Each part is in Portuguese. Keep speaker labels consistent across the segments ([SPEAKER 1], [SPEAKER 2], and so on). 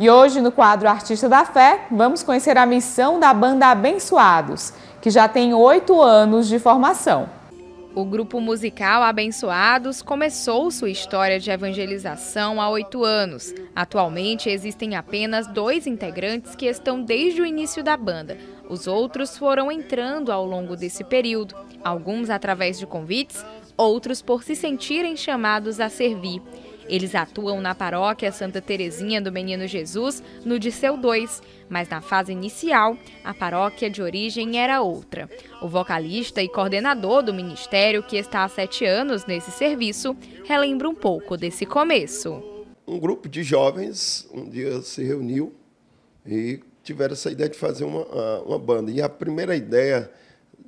[SPEAKER 1] E hoje, no quadro Artista da Fé, vamos conhecer a missão da banda Abençoados, que já tem oito anos de formação. O grupo musical Abençoados começou sua história de evangelização há oito anos. Atualmente existem apenas dois integrantes que estão desde o início da banda. Os outros foram entrando ao longo desse período, alguns através de convites, outros por se sentirem chamados a servir. Eles atuam na paróquia Santa Terezinha do Menino Jesus, no Disseu 2, mas na fase inicial, a paróquia de origem era outra. O vocalista e coordenador do ministério, que está há sete anos nesse serviço, relembra um pouco desse começo.
[SPEAKER 2] Um grupo de jovens um dia se reuniu e tiveram essa ideia de fazer uma, uma banda. E a primeira ideia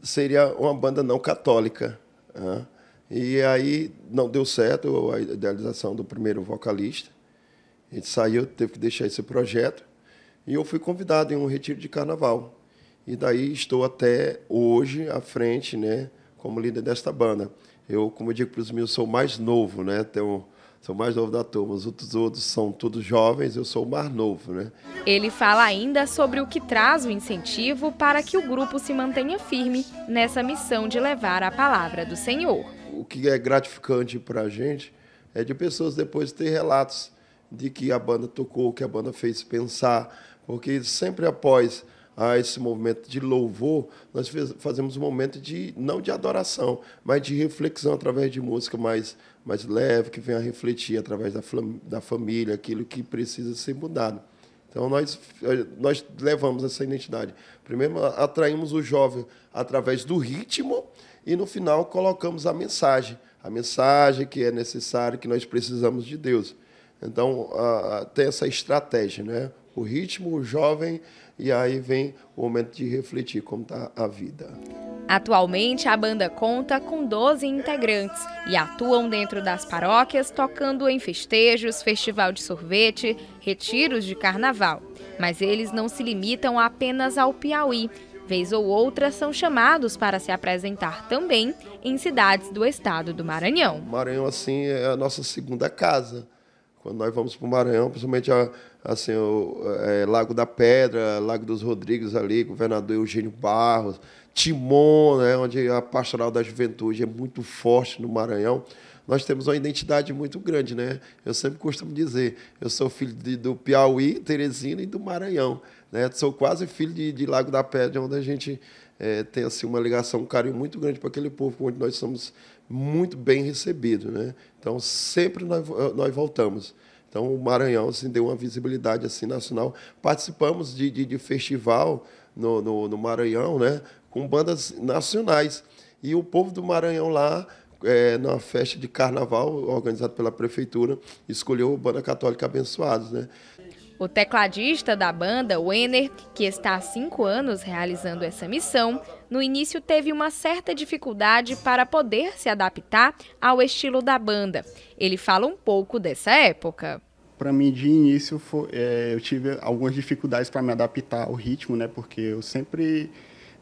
[SPEAKER 2] seria uma banda não católica. Né? E aí não deu certo a idealização do primeiro vocalista. A gente saiu, teve que deixar esse projeto. E eu fui convidado em um retiro de carnaval. E daí estou até hoje à frente, né, como líder desta banda. Eu, como eu digo para os meus, sou mais novo, né? Tenho, sou mais novo da turma. Os outros, outros são todos jovens, eu sou o mais novo, né?
[SPEAKER 1] Ele fala ainda sobre o que traz o incentivo para que o grupo se mantenha firme nessa missão de levar a palavra do Senhor
[SPEAKER 2] o que é gratificante para a gente é de pessoas depois ter relatos de que a banda tocou, que a banda fez pensar, porque sempre após a esse momento de louvor, nós fazemos um momento de não de adoração, mas de reflexão através de música mais, mais leve, que venha a refletir através da, da família, aquilo que precisa ser mudado. Então nós, eh, nós levamos essa identidade. Primeiro atraímos o jovem através do ritmo e no final colocamos a mensagem, a mensagem que é necessário que nós precisamos de Deus. Então a, a, tem essa estratégia, né? O ritmo, o jovem e aí vem o momento de refletir como está a vida.
[SPEAKER 1] Atualmente, a banda conta com 12 integrantes e atuam dentro das paróquias, tocando em festejos, festival de sorvete, retiros de carnaval. Mas eles não se limitam apenas ao Piauí. Vez ou outra são chamados para se apresentar também em cidades do estado do Maranhão.
[SPEAKER 2] Maranhão, assim, é a nossa segunda casa. Quando nós vamos para o Maranhão, principalmente a, assim, o é, Lago da Pedra, Lago dos Rodrigues ali, governador Eugênio Barros, Timon, né, onde a pastoral da juventude é muito forte no Maranhão, nós temos uma identidade muito grande, né? Eu sempre costumo dizer, eu sou filho de, do Piauí, Teresina e do Maranhão, né? Sou quase filho de, de Lago da Pedra, onde a gente é, tem assim, uma ligação, um carinho muito grande para aquele povo onde nós somos muito bem recebidos. Né? Então, sempre nós, eh, nós voltamos. Então, o Maranhão assim, deu uma visibilidade assim, nacional. Participamos de, de, de festival no, no, no, Maranhão né? com bandas nacionais. E o povo do Maranhão lá, é, eh, na festa de carnaval organizada pela prefeitura, escolheu a Banda Católica Abençoados. Né?
[SPEAKER 1] O tecladista da banda, Wenner, que está há cinco anos realizando essa missão, no início teve uma certa dificuldade para poder se adaptar ao estilo da banda. Ele fala um pouco dessa época.
[SPEAKER 3] Para mim, de início, foi, é, eu tive algumas dificuldades para me adaptar ao ritmo, né? Porque eu sempre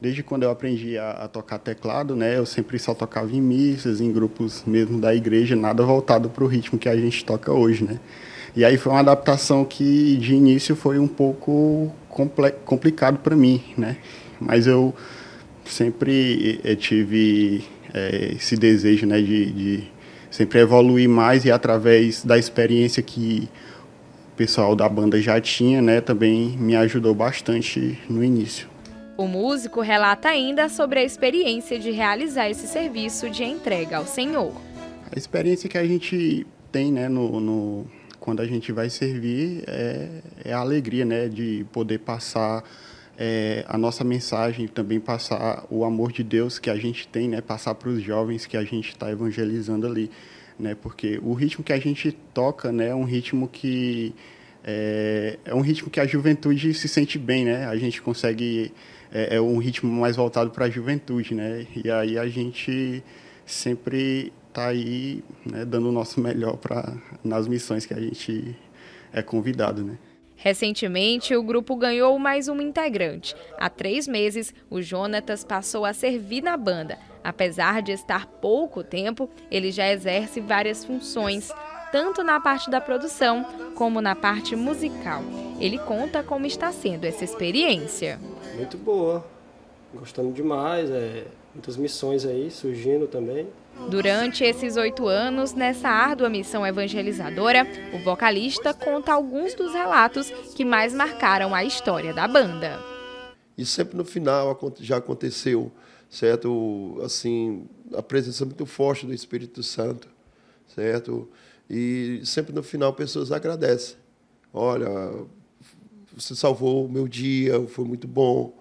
[SPEAKER 3] desde quando eu aprendi a, a, tocar teclado, né, eu sempre só tocava em missas, em grupos mesmo da igreja, nada voltado para o ritmo que a gente toca hoje, né. E aí foi uma adaptação que de início foi um pouco complicado para mim, né. Mas eu sempre eu eh, tive é, esse desejo, né, de, de sempre evoluir mais e através da experiência que o pessoal da banda já tinha, né, também me ajudou bastante no início.
[SPEAKER 1] O músico relata ainda sobre a experiência de realizar esse serviço de entrega ao Senhor.
[SPEAKER 3] A experiência que a gente tem, né, no, no quando a gente vai servir é, é, a alegria, né, de poder passar é, a nossa mensagem, também passar o amor de Deus que a gente tem, né, passar para os jovens que a gente está evangelizando ali, né, porque o ritmo que a gente toca, né, é um ritmo que é, é um ritmo que a juventude se sente bem, né? A gente consegue é, é um ritmo mais voltado para a juventude, né? E aí a gente sempre está aí né, dando o nosso melhor para nas missões que a gente é convidado, né?
[SPEAKER 1] Recentemente, o grupo ganhou mais um integrante. Há três meses, o Jonatas passou a servir na banda. Apesar de estar pouco tempo, ele já exerce várias funções tanto na parte da produção como na parte musical. Ele conta como está sendo essa experiência.
[SPEAKER 3] Muito boa, gostando demais, é, muitas missões aí surgindo também.
[SPEAKER 1] Durante esses oito anos, nessa árdua missão evangelizadora, o vocalista conta alguns dos relatos que mais marcaram a história da banda.
[SPEAKER 2] E sempre no final já aconteceu, certo? Assim, a presença muito forte do Espírito Santo, certo? E sempre no final pessoas agradecem. Olha, você salvou o meu dia, foi muito bom.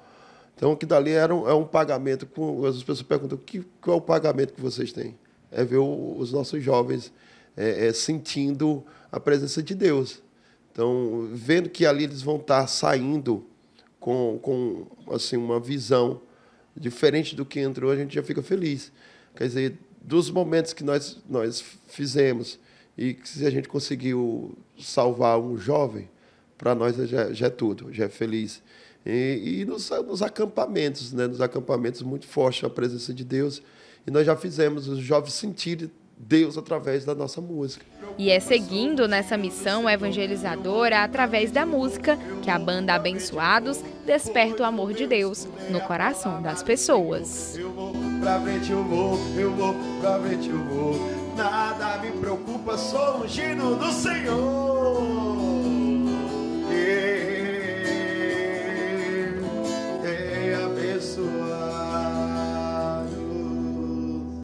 [SPEAKER 2] Então, que dali era um, é um pagamento. Com, as pessoas perguntam que, qual é o pagamento que vocês têm. É ver o, os nossos jovens é, é, sentindo a presença de Deus. Então, vendo que ali eles vão estar saindo com, com assim, uma visão diferente do que entrou, a gente já fica feliz. Quer dizer, dos momentos que nós, nós fizemos, e que se a gente conseguiu salvar um jovem, para nós já, já, é tudo, já é feliz. E, e nos, nos, acampamentos, né? nos acampamentos muito forte a presença de Deus. E nós já fizemos os jovens sentirem Deus através da nossa música.
[SPEAKER 1] E é seguindo nessa missão evangelizadora através da música que a banda Abençoados desperta o amor de Deus no coração das pessoas. Eu vou
[SPEAKER 2] pra frente, eu vou, eu vou pra frente, eu vou nada me preocupa, sou ungido do Senhor.